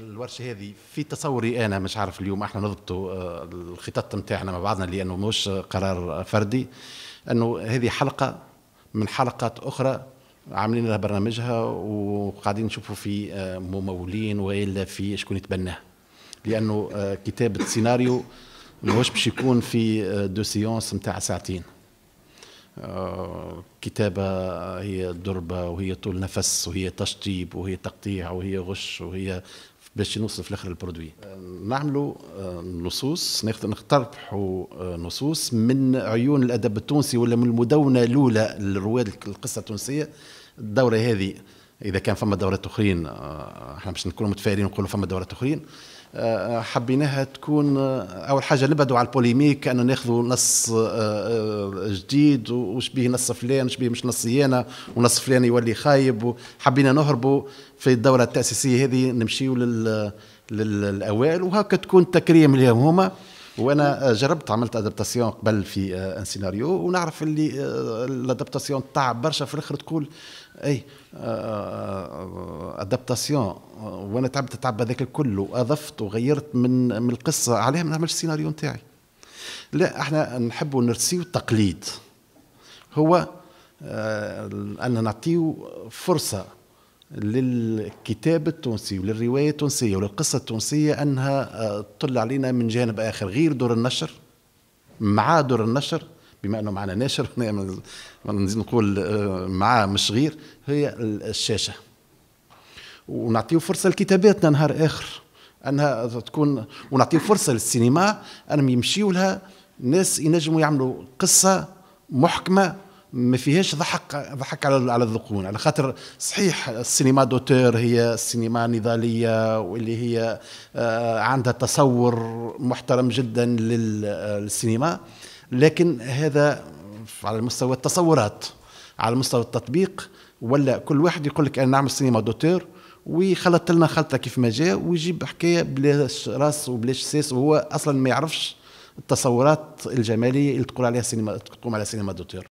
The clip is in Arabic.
الورشه هذه في تصوري انا مش عارف اليوم احنا نضبطوا آه، الخطط نتاعنا مع بعضنا لانه مش قرار فردي انه هذه حلقه من حلقات اخرى عاملين لها برنامجها وقاعدين نشوفوا في آه، ممولين والا في شكون يتبناه لانه آه، كتابه سيناريو مش باش يكون في دو سيونس نتاع ساعتين آه، كتابة هي دربة وهي طول نفس وهي تشطيب وهي تقطيع وهي غش وهي باش نوصل في الاخر البرودوي آه، نعملوا آه، نصوص نقترحوا نصوص من عيون الادب التونسي ولا من المدونه الاولى لرواد القصه التونسيه الدوره هذه اذا كان فما دورات اخرين آه، احنا باش نكونوا متفائلين ونقولوا فما دورات اخرين آه، آه، حبيناها تكون اول حاجه نبعدوا على البوليميك انه ناخذوا نص جديد وش به نص فلان وش به مش نصيانه ونص فلان يولي خايب حبينا نهربوا في الدوره التاسيسيه هذه نمشيوا للاوائل وهكا تكون تكريم لهم هما وانا آه، جربت عملت ادابتاسيون قبل في ان آه، سيناريو ونعرف اللي آه، الادابتاسيون تعب برشا في الاخر تقول اي ادابتاسيون وانا تعبت تعب هذاك كله واضفت وغيرت من من القصه عليها ما نعملش السيناريو نتاعي لا احنا نحبوا نرسيو التقليد هو ان نعطيو فرصه للكتابة التونسي وللرواية التونسية وللقصة التونسية أنها آه، تطل علينا من جانب آخر غير دور النشر مع دور النشر بما أنه معنا ناشر نعم، نزيد نقول آه، مع مش غير هي الشاشة ونعطيه فرصة لكتاباتنا نهار آخر أنها تكون ونعطيه فرصة للسينما أنهم يمشيوا لها ناس ينجموا يعملوا قصة محكمة ما فيهاش ضحك ضحك على على الذقون على خاطر صحيح السينما دوتور هي السينما النضاليه واللي هي آه، عندها تصور محترم جدا آه، للسينما لكن هذا على مستوى التصورات على مستوى التطبيق ولا كل واحد يقول لك انا نعمل سينما دوتور ويخلط لنا خلطه كيف ما جاء ويجيب حكايه بلاش راس وبلاش ساس وهو اصلا ما يعرفش التصورات الجماليه اللي تقول عليها سينما تقوم على سينما دوتور